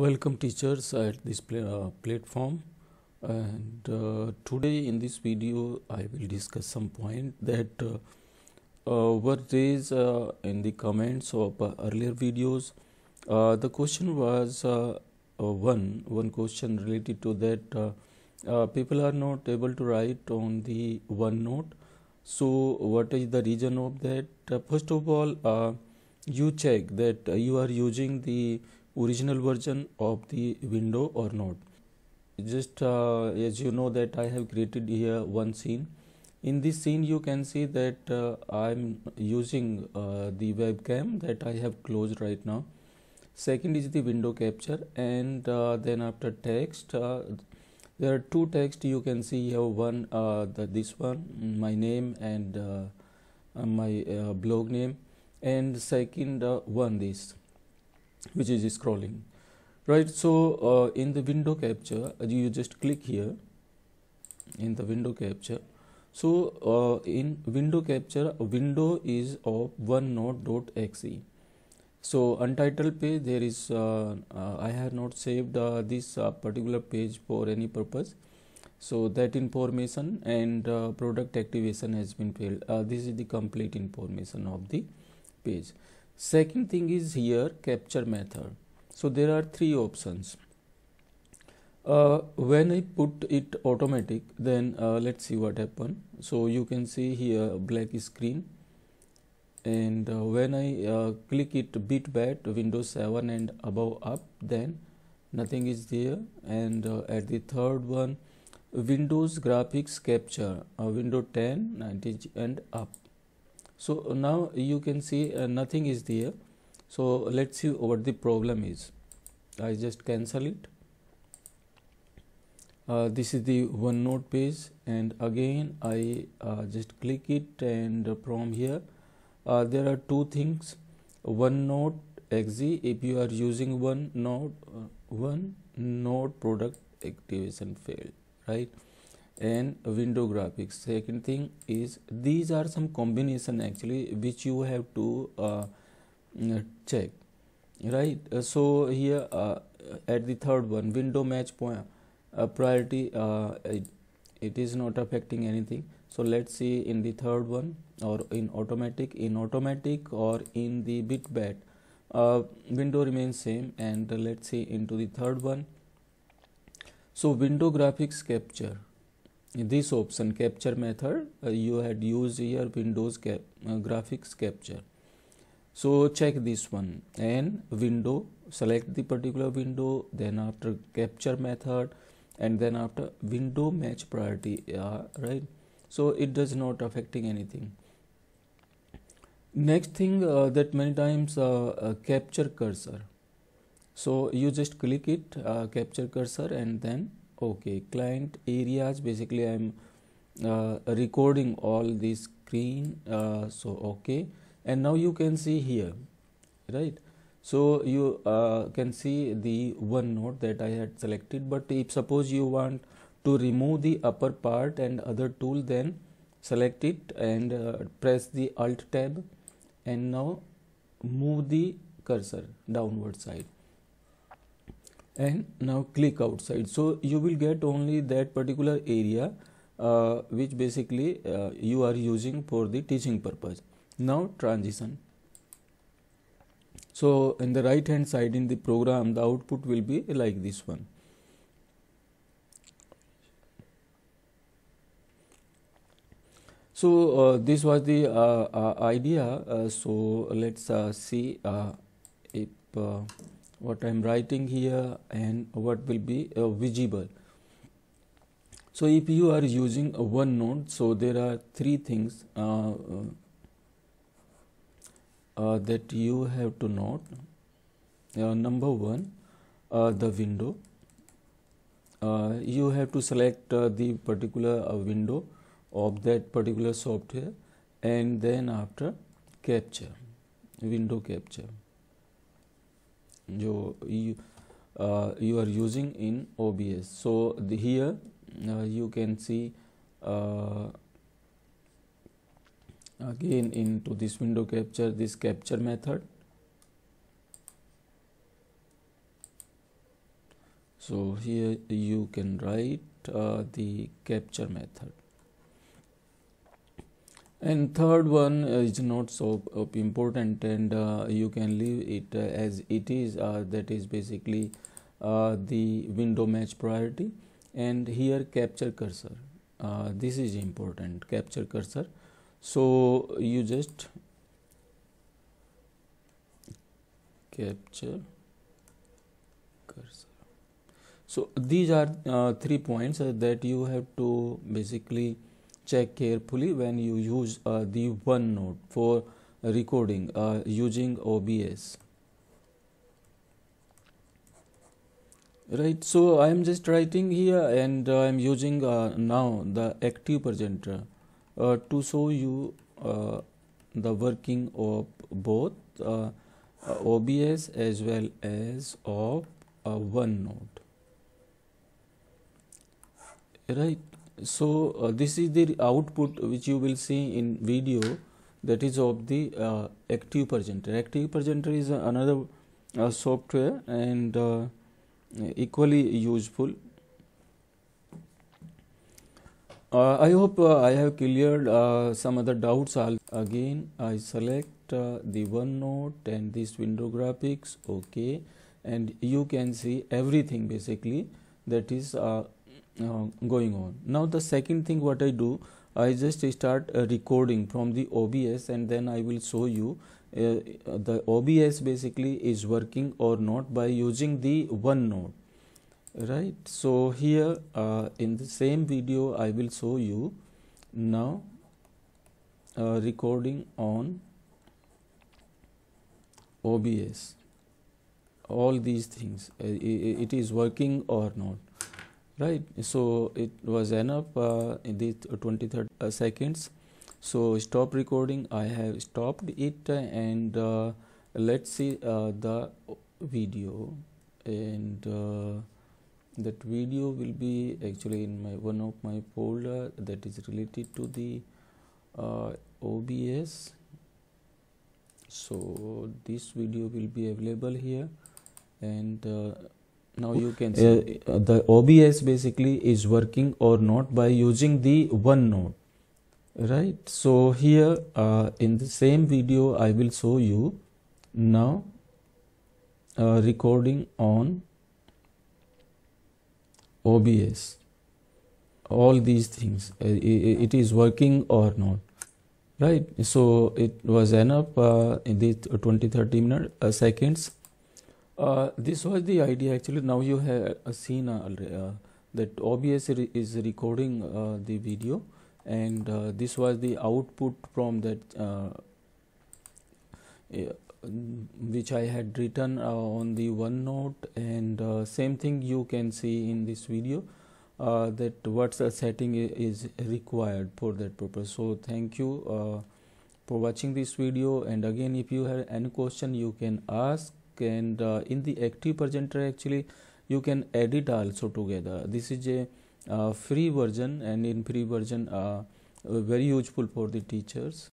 Welcome teachers at this pl uh, platform and uh, today in this video I will discuss some point that uh, uh were raised uh, in the comments of uh, earlier videos. the question was one one question related to that people are not able to write on the OneNote. So what is the reason of that? first of all, you check that you are using the original version of the window or not just uh, as you know that I have created here one scene in this scene you can see that uh, I'm using uh, the webcam that I have closed right now second is the window capture and uh, then after text uh, there are two text you can see here one uh, the, this one my name and my blog name and second one this which is scrolling right so uh, in the window capture uh, you just click here in the window capture so uh, in window capture window is of one exe. so untitled page there is uh, uh i have not saved uh, this particular page for any purpose so that information and product activation has been failed this is the complete information of the page Second thing is here capture method. So there are three options. Uh, when I put it automatic, then uh, let's see what happen. So you can see here black screen and uh, when I uh, click it bit Windows 7 and above up then nothing is there and uh, at the third one Windows graphics capture uh, Windows 10 90 and up so now you can see uh, nothing is there so let's see what the problem is i just cancel it uh, this is the OneNote page and again I uh, just click it and from here uh, there are two things OneNote exe if you are using OneNote uh, OneNote product activation failed right and window graphics second thing is these are some combination actually which you have to uh, check right uh, so here uh, at the third one window match point uh, priority uh, it, it is not affecting anything so let's see in the third one or in automatic in automatic or in the bitbat uh, window remains same and let's see into the third one so window graphics capture this option capture method uh, you had used here windows cap, uh, graphics capture so check this one and window select the particular window then after capture method and then after window match priority uh, right so it does not affecting anything next thing uh, that many times uh, uh, capture cursor so you just click it uh, capture cursor and then okay client areas basically i'm uh, recording all the screen uh, so okay and now you can see here right so you uh, can see the one node that i had selected but if suppose you want to remove the upper part and other tool then select it and uh, press the alt tab and now move the cursor downward side and now click outside so you will get only that particular area uh, which basically uh, you are using for the teaching purpose now transition so in the right hand side in the program the output will be like this one so uh, this was the uh, uh, idea uh, so let's see if what I'm writing here and what will be uh, visible. So if you are using a node, so there are three things uh, uh, uh that you have to note. Uh, number one, uh, the window. you have to select the particular window of that particular software and then after capture, window capture. जो uh, you, are using in OBS. So here uh, you can see uh, again into this window capture this capture method. So here you can write the capture method and third one uh, is not so uh, important and uh, you can leave it uh, as it is uh, that is basically uh, the window match priority and here capture cursor this is important capture cursor so you just capture cursor so these are three points that you have to basically check carefully when you use uh, the OneNote for recording uh, using OBS. Right, so I am just writing here and uh, I am using uh, now the active presenter uh, to show you uh, the working of both OBS as well as of OneNote. Right, so uh, this is the output which you will see in video that is of the uh, active presenter active presenter is another uh, software and uh, equally useful uh, i hope uh, i have cleared some other doubts I'll again i select the onenote and this window graphics okay and you can see everything basically that is uh, going on now the second thing what i do i just start uh, recording from the obs and then i will show you uh, the obs basically is working or not by using the onenote right so here uh, in the same video i will show you now uh, recording on obs all these things uh, it is working or not right so it was enough uh, in the uh, 23 uh, seconds so stop recording i have stopped it and uh, let's see uh, the video and uh, that video will be actually in my one of my folder that is related to the obs so this video will be available here and now you can uh, see. Uh, the OBS basically is working or not by using the one node right so here uh, in the same video I will show you now uh, recording on OBS all these things uh, it, it is working or not right so it was enough uh, in the 20 30 minute uh, seconds uh, this was the idea actually. Now you have uh, seen uh, uh that OBS re- is recording uh, the video, and this was the output from that which I had written on the OneNote, and same thing you can see in this video. that what's setting is required for that purpose. So thank you for watching this video. And again, if you have any question, you can ask and uh, in the active presenter actually you can edit also together this is a uh, free version and in free version uh, very useful for the teachers